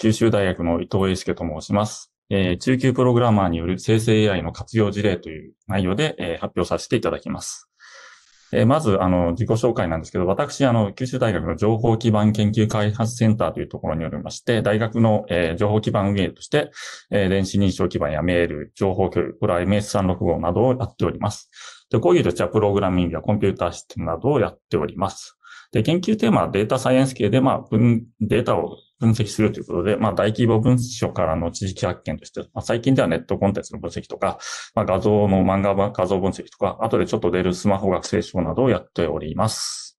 九州大学の伊藤英介と申します。えー、中級プログラマーによる生成 AI の活用事例という内容で、えー、発表させていただきます。えー、まず、あの、自己紹介なんですけど、私、あの、九州大学の情報基盤研究開発センターというところによりまして、大学の、えー、情報基盤運営として、えー、電子認証基盤やメール、情報共有、これは MS365 などをやっております。で、講義としては、プログラミングやコンピューターシステムなどをやっております。で、研究テーマはデータサイエンス系で、まあ、分、データを分析するということで、まあ、大規模文書からの知識発見として、まあ、最近ではネットコンテンツの分析とか、まあ、画像の漫画画像分析とか、後でちょっと出るスマホ学生証などをやっております。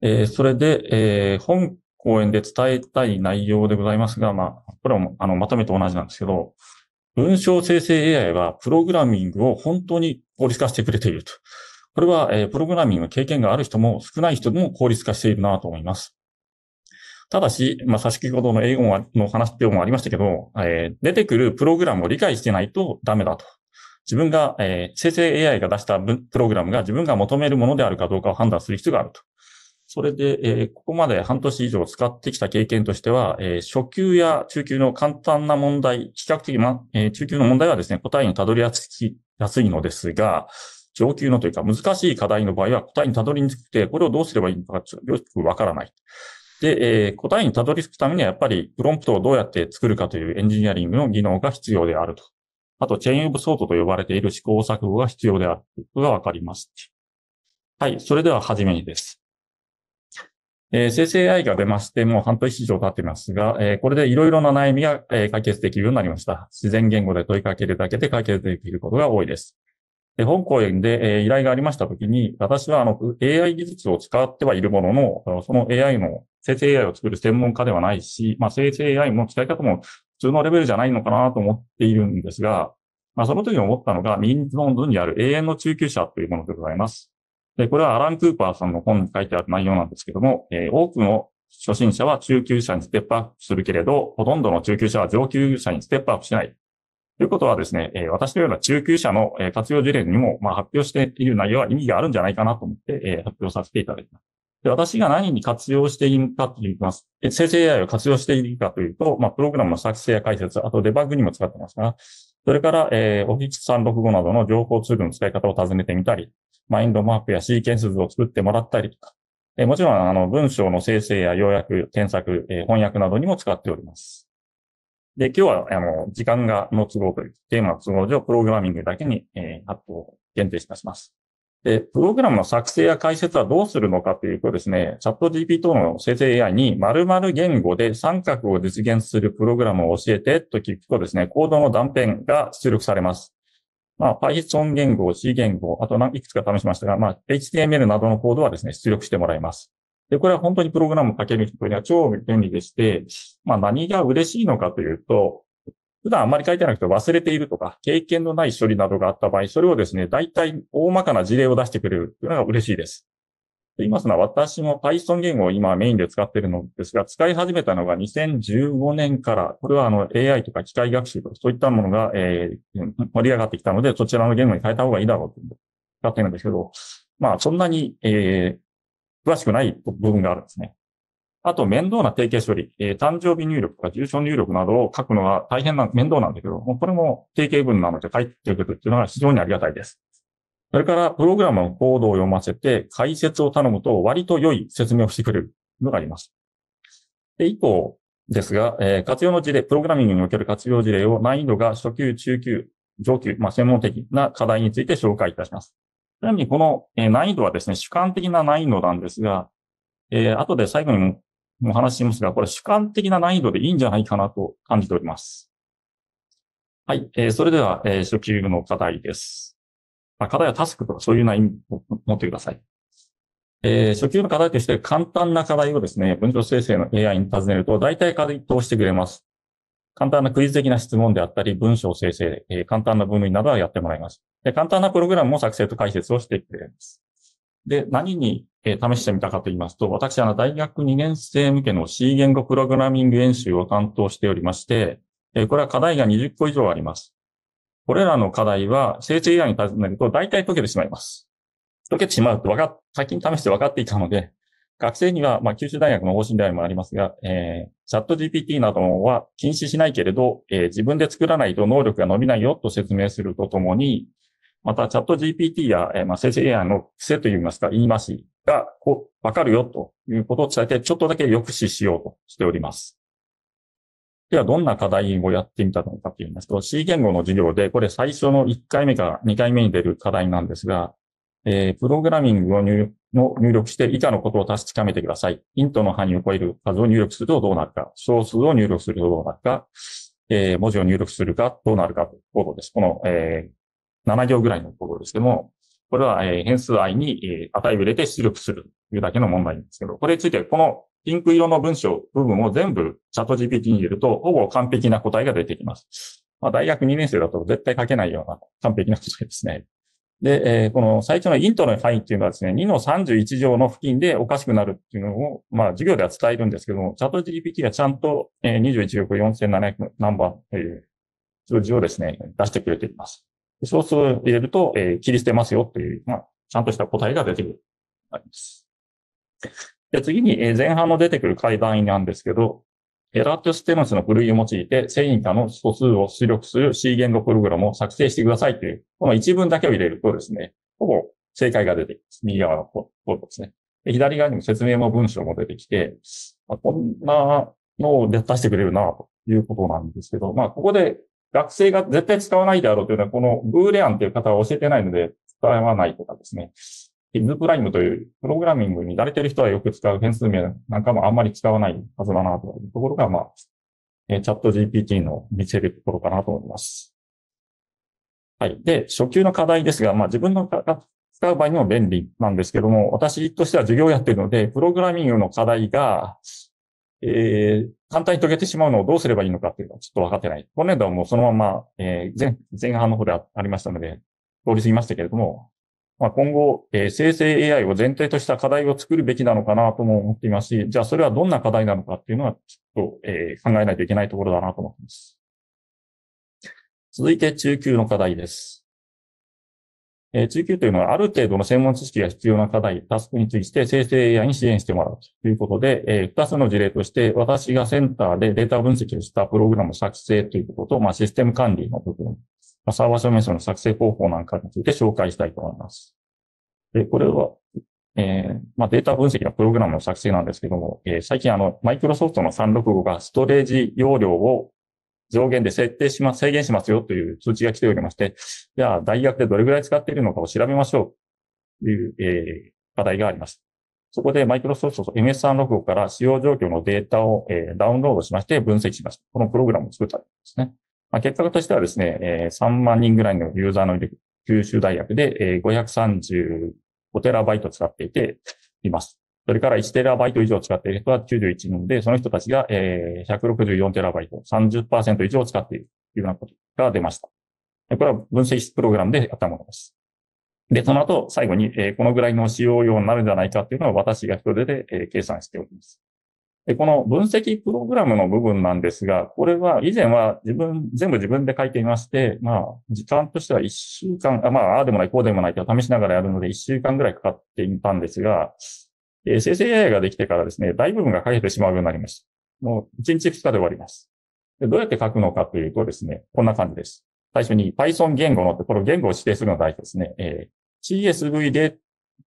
えー、それで、えー、本講演で伝えたい内容でございますが、まあ、これも、あの、まとめと同じなんですけど、文章生成 AI はプログラミングを本当に効率化してくれていると。これは、えー、プログラミングの経験がある人も少ない人でも効率化しているなと思います。ただし、まあ、きほどの英語の話っていうのもありましたけど、えー、出てくるプログラムを理解してないとダメだと。自分が、えー、生成 AI が出したプログラムが自分が求めるものであるかどうかを判断する必要があると。それで、えー、ここまで半年以上使ってきた経験としては、えー、初級や中級の簡単な問題、比較的、ま、えー、中級の問題はですね、答えにたどりやすいのですが、上級のというか難しい課題の場合は答えにたどりにくくて、これをどうすればいいのかがよくわからない。で、えー、答えにたどり着くためにはやっぱりプロンプトをどうやって作るかというエンジニアリングの技能が必要であると。あと、チェーンオブソートと呼ばれている試行錯誤が必要であるということがわかります。はい、それでは初めにです。えー、生成 AI が出まして、もう半年以上経ってますが、えー、これでいろいろな悩みが、えー、解決できるようになりました。自然言語で問いかけるだけで解決できることが多いです。本講演で依頼がありましたときに、私はあの AI 技術を使ってはいるものの、その AI の、生成 AI を作る専門家ではないし、まあ、生成 AI の使い方も普通のレベルじゃないのかなと思っているんですが、まあ、その時に思ったのが、ミニズムにある永遠の中級者というものでございます。で、これはアラン・クーパーさんの本に書いてある内容なんですけども、えー、多くの初心者は中級者にステップアップするけれど、ほとんどの中級者は上級者にステップアップしない。ということはですね、え私のような中級者の活用事例にも、ま発表している内容は意味があるんじゃないかなと思って、え発表させていただきます。で、私が何に活用しているかと言います。生成 AI を活用しているかというと、まあ、プログラムの作成や解説、あとデバッグにも使ってますから、それから、えー、Office365 などの情報ツールの使い方を尋ねてみたり、マインドマップやシーケンス図を作ってもらったりとか、えー、もちろん、あの、文章の生成や要約、検索、えー、翻訳などにも使っております。で、今日は、あの、時間がの都合というテーマの都合上、プログラミングだけに、えー、プを限定いたします。で、プログラムの作成や解説はどうするのかというとですね、チャット GP 等の生成 AI に〇〇言語で三角を実現するプログラムを教えてと聞くとですね、コードの断片が出力されます。まあ、Python 言語、C 言語、あといくつか試しましたが、まあ、HTML などのコードはですね、出力してもらいます。で、これは本当にプログラムをかける人には超便利でして、まあ何が嬉しいのかというと、普段あんまり書いてなくて忘れているとか、経験のない処理などがあった場合、それをですね、大体大まかな事例を出してくれるというのが嬉しいです。と言いますのは、私も Python 言語を今メインで使っているのですが、使い始めたのが2015年から、これはあの AI とか機械学習とかそういったものが、えー、盛り上がってきたので、そちらの言語に変えた方がいいだろうと使っているんですけど、まあそんなに、えー、詳しくない部分があるんですね。あと、面倒な定型処理、えー、誕生日入力とか住所入力などを書くのは大変な、面倒なんだけど、これも定型文なので書いてくるっていうのが非常にありがたいです。それから、プログラムのコードを読ませて、解説を頼むと割と良い説明をしてくれるのがあります。で、以降ですが、えー、活用の事例、プログラミングにおける活用事例を難易度が初級、中級、上級、まあ、専門的な課題について紹介いたします。ちなみにこの、え難易度はですね、主観的な難易度なんですが、え後で最後にもお話ししますが、これ主観的な難易度でいいんじゃないかなと感じております。はい。えそれでは、え初級の課題です。ま課題はタスクとかそういう内容を持ってください。え初級の課題として簡単な課題をですね、文章生成の AI に尋ねると、大体回答してくれます。簡単なクイズ的な質問であったり、文章生成、えー、簡単な分類などはやってもらいます。で、簡単なプログラムも作成と解説をしてくれます。で、何に、えー、試してみたかと言いますと、私、は大学2年生向けの C 言語プログラミング演習を担当しておりまして、えー、これは課題が20個以上あります。これらの課題は、生成 AI に尋ねると大体解けてしまいます。解けてしまうと分かっ、最近試して分かっていたので、学生には、まあ、九州大学の方針でもありますが、えー、チャット GPT などは禁止しないけれど、えー、自分で作らないと能力が伸びないよと説明するとともに、またチャット GPT や、えー、まあ、生成 AI の癖といいますか、言い回しが、こう、わかるよということを伝えて、ちょっとだけ抑止しようとしております。では、どんな課題をやってみたのかと言いますと、C 言語の授業で、これ最初の1回目から2回目に出る課題なんですが、えー、プログラミングを入を入力して以下のことを確かめてください。イントの範囲を超える数を入力するとどうなるか、小数を入力するとどうなるか、えー、文字を入力するかどうなるかというコードです。この、えー、7行ぐらいのコードですけども、これは、えー、変数 i に、えー、値を入れて出力するというだけの問題なんですけど、これについて、このピンク色の文章、部分を全部チャット GPT に入れると、ほぼ完璧な答えが出てきます。まあ、大学2年生だと絶対書けないような完璧な答えですね。で、えー、この最初のイントロの範囲っていうのはですね、2の31乗の付近でおかしくなるっていうのを、まあ、授業では伝えるんですけども、チャット GPT がちゃんと、えー、21億4700ナンバー、えー、数字をですね、出してくれています。小数入れると、えー、切り捨てますよっていう、まあ、ちゃんとした答えが出てくる。あります。で、次に、えー、前半の出てくる階段位なんですけど、エラーとステムスの古いを用いて、繊維化の素数を出力する C 言語プログラムを作成してくださいという、この一文だけを入れるとですね、ほぼ正解が出てきます。右側のコードですね。左側にも説明も文章も出てきて、こんなのを出してくれるな、ということなんですけど、まあ、ここで学生が絶対使わないであろうというのは、このブーレアンという方は教えてないので、使わないとかですね。キッズプライムというプログラミングに慣れてる人はよく使う変数名なんかもあんまり使わないはずだなというところが、まあ、チャット GPT の見せるところかなと思います。はい。で、初級の課題ですが、まあ自分の使う場合にも便利なんですけども、私としては授業をやっているので、プログラミングの課題が、えー、簡単に解けてしまうのをどうすればいいのかっていうのはちょっと分かってない。今年度はもうそのまま、えー、前、前半の方でありましたので、通り過ぎましたけれども、まあ、今後、えー、生成 AI を前提とした課題を作るべきなのかなとも思っていますし、じゃあそれはどんな課題なのかっていうのは、ちょっと、えー、考えないといけないところだなと思っています。続いて中級の課題です。えー、中級というのはある程度の専門知識が必要な課題、タスクについて生成 AI に支援してもらうということで、えー、2つの事例として、私がセンターでデータ分析をしたプログラム作成ということと、まあ、システム管理の部分まサーバー証明書の作成方法なんかについて紹介したいと思います。で、これは、えー、まあ、データ分析のプログラムの作成なんですけども、えー、最近あの、マイクロソフトの365がストレージ容量を上限で設定します、制限しますよという通知が来ておりまして、じゃあ大学でどれぐらい使っているのかを調べましょうという、えー、課題があります。そこでマイクロソフトと MS365 から使用状況のデータを、えー、ダウンロードしまして分析しました。このプログラムを作ったんですね。まあ、結果としてはですね、えー、3万人ぐらいのユーザーのいる九州大学で、えー、535テラバイト使っていて、います。それから1テラバイト以上使っている人は91人で、その人たちが、えー、164テラバイト、30%以上使っているというようなことが出ました。これは分析室プログラムでやったものです。で、その後、最後に、えー、このぐらいの使用量になるんじゃないかっていうのを私が一人で、えー、計算しております。で、この分析プログラムの部分なんですが、これは以前は自分、全部自分で書いていまして、まあ、時間としては1週間、あまあ、ああでもない、こうでもないと試しながらやるので1週間ぐらいかかっていたんですが、生成 AI ができてからですね、大部分が書けてしまうようになりました。もう1日2日で終わります。でどうやって書くのかというとですね、こんな感じです。最初に Python 言語の、これ言語を指定するのが大事ですね。えー、CSV で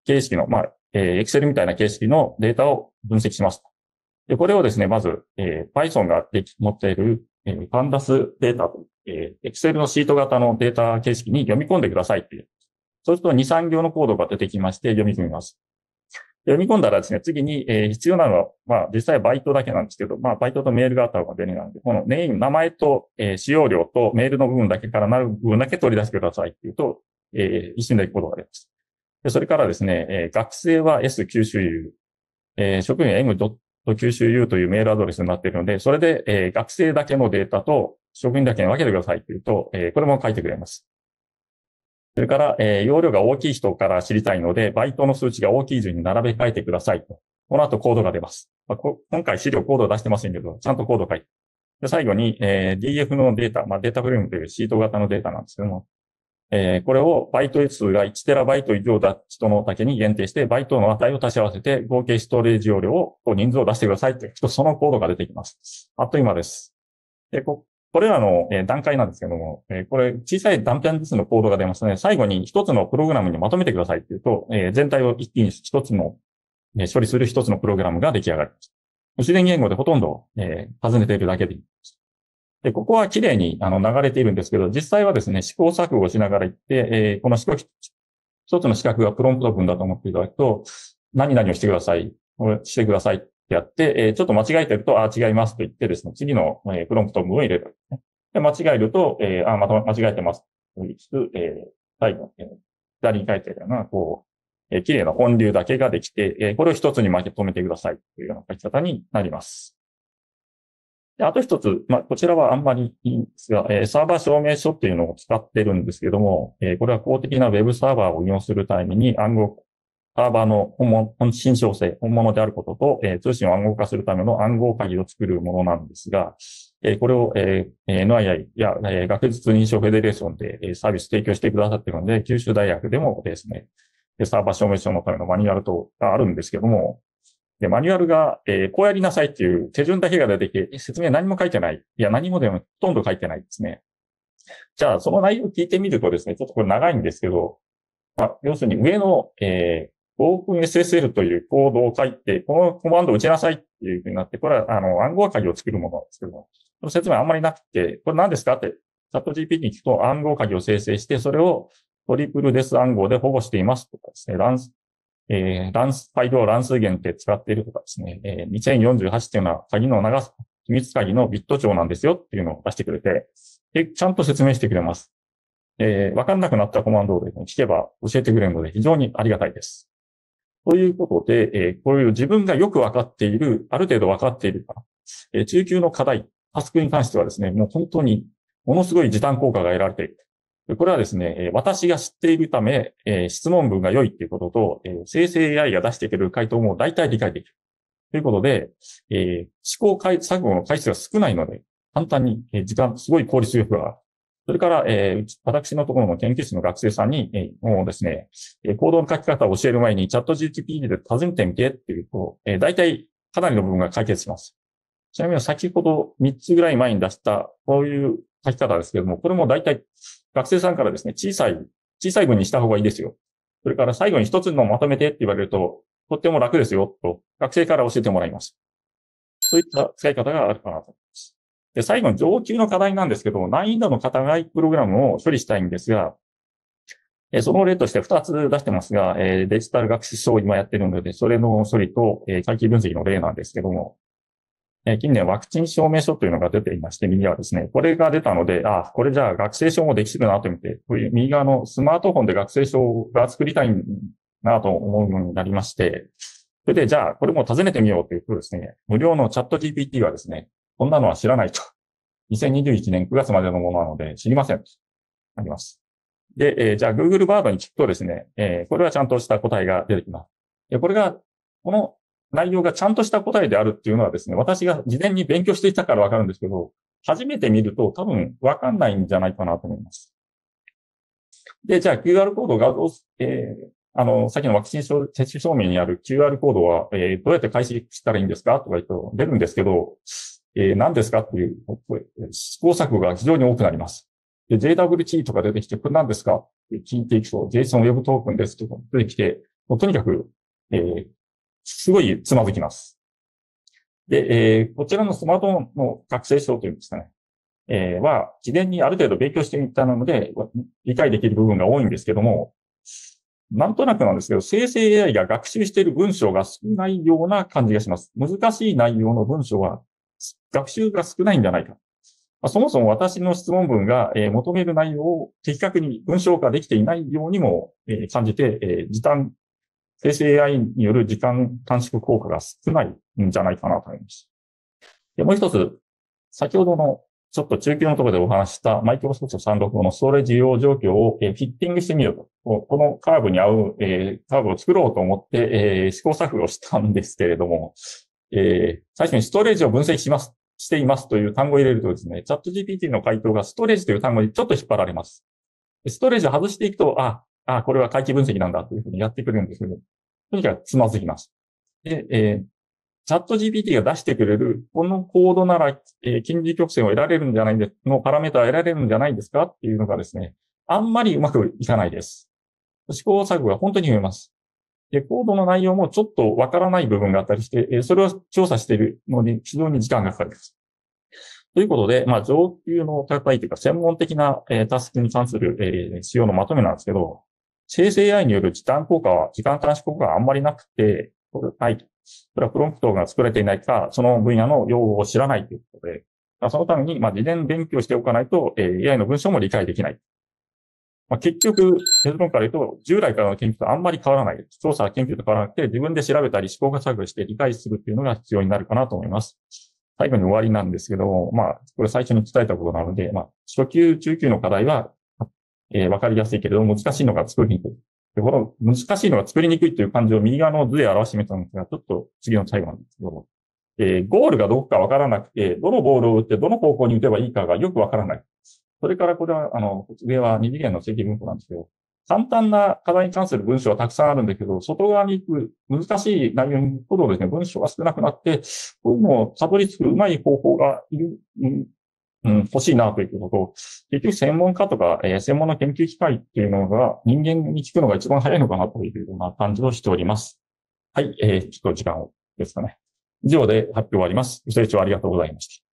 形式の、まあ、えー、Excel みたいな形式のデータを分析します。で、これをですね、まず、えー、Python が持っている、えー、Pandas データと、えー、Excel のシート型のデータ形式に読み込んでくださいっていう。そうすると2、3行のコードが出てきまして読み込みます。読み込んだらですね、次に、えー、必要なのは、まあ、実際バイトだけなんですけど、まあ、バイトとメールがあった方が便利なので、このネイム、名前と、えー、使用量とメールの部分だけからなる部分だけ取り出してくださいっていうと、えー、一瞬で行くことができます。でそれからですね、えー、学生は S 九州 U、えー、職員は M. 九州 U というメールアドレスになっているので、それで、えー、学生だけのデータと職員だけに分けてくださいというと、えー、これも書いてくれます。それから、えー、容量が大きい人から知りたいので、バイトの数値が大きい順に並べ替えてくださいと。この後コードが出ます。まあ、こ今回資料コード出してませんけど、ちゃんとコード書いて。で最後に、えー、DF のデータ、まあ、データフレームというシート型のデータなんですけども、えー、これをバイト数が 1TB 以上だ人のだけに限定して、バイトの値を足し合わせて、合計ストレージ容量を、人数を出してくださいというと、そのコードが出てきます。あっという間です。でここれらの段階なんですけども、これ小さい断片ずつのコードが出ますね。最後に一つのプログラムにまとめてくださいっていうと、全体を一気に一つの、処理する一つのプログラムが出来上がります。自然言語でほとんど、えー、尋ねているだけでいいです。で、ここは綺麗にあの流れているんですけど、実際はですね、試行錯誤しながら行って、えー、この一つの資格がプロンプト文だと思っていただくと、何々をしてください、してくださいってやって、えちょっと間違えてると、あ、違いますと言ってですね、次の、えプロンプト文を入れる、ね。で、間違えると、えあ、また間違えてます。と言いつつ、えー、最後、え左に書いてあるような、こう、え綺麗な本流だけができて、えこれを一つにまとめてくださいというような書き方になります。あと一つ、まあ、こちらはあんまりいいんですが、えー、サーバー証明書っていうのを使ってるんですけども、えー、これは公的な Web サーバーを利用するために暗号、サーバーの本物、本証性、本物であることと、えー、通信を暗号化するための暗号鍵を作るものなんですが、えこれを、え NII や、え学術認証フェデレーションで、えサービス提供してくださってるので、九州大学でもですね、サーバー証明書のためのマニュアルとがあるんですけども、で、マニュアルが、えー、こうやりなさいっていう手順だけが出てきて、説明何も書いてない。いや、何もでもほとんど書いてないですね。じゃあ、その内容を聞いてみるとですね、ちょっとこれ長いんですけど、まあ、要するに上の、えー、OpenSSL というコードを書いて、このコマンドを打ちなさいっていうふうになって、これは、あの、暗号鍵を作るものなんですけども、その説明あんまりなくて、これ何ですかって、チャット GPT に聞くと暗号鍵を生成して、それをトリプルデス暗号で保護していますとかですね、えー、乱数、配当乱数源って使っているとかですね、えー、2048っていうのは鍵の長さ、秘密鍵のビット帳なんですよっていうのを出してくれて、で、ちゃんと説明してくれます。えー、わかんなくなったコマンドをですね、聞けば教えてくれるので非常にありがたいです。ということで、えー、こういう自分がよくわかっている、ある程度わかっているか、えー、中級の課題、タスクに関してはですね、もう本当にものすごい時短効果が得られている。これはですね、私が知っているため、質問文が良いっていうことと、生成 AI が出してくる回答も大体理解できる。ということで、思考回、作業の回数が少ないので、簡単に時間、すごい効率よくはそれから、私のところの研究室の学生さんに、もうですね、コードの書き方を教える前にチャット GPT で尋ねてみてっていうと、大体かなりの部分が解決します。ちなみに先ほど3つぐらい前に出した、こういう書き方ですけども、これも大体学生さんからですね、小さい、小さい文にした方がいいですよ。それから最後に一つのまとめてって言われると、とっても楽ですよ、と学生から教えてもらいます。そういった使い方があるかなと思います。で、最後に上級の課題なんですけど、も、難易度の高いプログラムを処理したいんですが、その例として2つ出してますが、デジタル学習書を今やってるので、それの処理と、え回帰分析の例なんですけども、え近年ワクチン証明書というのが出ていまして、右はですね、これが出たので、あ、これじゃあ学生証もできるなと思って、右側のスマートフォンで学生証が作りたいなと思うようになりまして、それで、じゃあ、これも尋ねてみようというとですね、無料のチャット GPT はですね、こんなのは知らないと。2021年9月までのものなので知りませんとなります。で、えー、じゃあ Google バードに聞くとですね、えー、これはちゃんとした答えが出てきます。で、これが、この内容がちゃんとした答えであるっていうのはですね、私が事前に勉強していたからわかるんですけど、初めて見ると多分わかんないんじゃないかなと思います。で、じゃあ QR コード画像、えー、あの、さっきのワクチン接種証明にある QR コードは、えー、どうやって解析したらいいんですかとか言うと出るんですけど、えー、何ですかっていう試行錯誤が非常に多くなります。で、JWT とか出てきて、これ何ですかって聞いていくと、JSON Web トークンですとか出てきて、もうとにかく、えー、すごいつまずきます。で、えー、こちらのスマートフォンの学生証というんですかね、えー、は、事前にある程度勉強してみたので、理解できる部分が多いんですけども、なんとなくなんですけど、生成 AI が学習している文章が少ないような感じがします。難しい内容の文章は、学習が少ないんじゃないか。そもそも私の質問文が求める内容を的確に文章化できていないようにも感じて、え時短生成 AI による時間短縮効果が少ないんじゃないかなと思います。で、もう一つ、先ほどのちょっと中級のところでお話したマイクロソフト365のストレージ用状況をフィッティングしてみようと。このカーブに合う、えカーブを作ろうと思って、え試行錯誤をしたんですけれども、え最初にストレージを分析します、していますという単語を入れるとですね、チャット GPT の回答がストレージという単語にちょっと引っ張られます。ストレージを外していくと、あ、あこれは回帰分析なんだというふうにやってくるんですけど、とにかくつまずきます。で、えー、チャット GPT が出してくれる、このコードなら、えー、近似曲線を得られるんじゃないんです、のパラメータを得られるんじゃないんですかっていうのがですね、あんまりうまくいかないです。試行錯誤が本当に増えます。で、コードの内容もちょっとわからない部分があったりして、えー、それを調査しているのに非常に時間がかかります。ということで、まあ、上級の高いというか、専門的な、えー、タスクに関する、えー、仕様のまとめなんですけど、生成 AI による時短効果は、時間短縮効果があんまりなくて、はい。それはプロンプトが作れていないか、その分野の用語を知らないということで、そのために、まあ、事前勉強しておかないと、えー、AI の文章も理解できない。まあ、結局、結論から言うと、従来からの研究とあんまり変わらない。調査、研究と変わらなくて、自分で調べたり試行錯誤して理解するっていうのが必要になるかなと思います。最後に終わりなんですけどまあ、これ最初に伝えたことなので、まあ、初級、中級の課題は、えー、わかりやすいけれど、難しいのが作りにくい。で、この難しいのが作りにくいという漢字を右側の図で表してみたんですが、ちょっと次の最後なんですけど、えー、ゴールがどこかわからなくて、どのボールを打ってどの方向に打てばいいかがよくわからない。それからこれは、あの、上は二次元の正規文法なんですけど、簡単な課題に関する文章はたくさんあるんだけど、外側に行く難しい内容ほどですね、文章が少なくなって、こういうのをたどり着くうまい方法がいる、うん、欲しいなということを、結局専門家とか、えー、専門の研究機会っていうのが人間に聞くのが一番早いのかなというような感じをしております。はい、えー、ちょっと時間をですかね。以上で発表終わります。ご清聴ありがとうございました。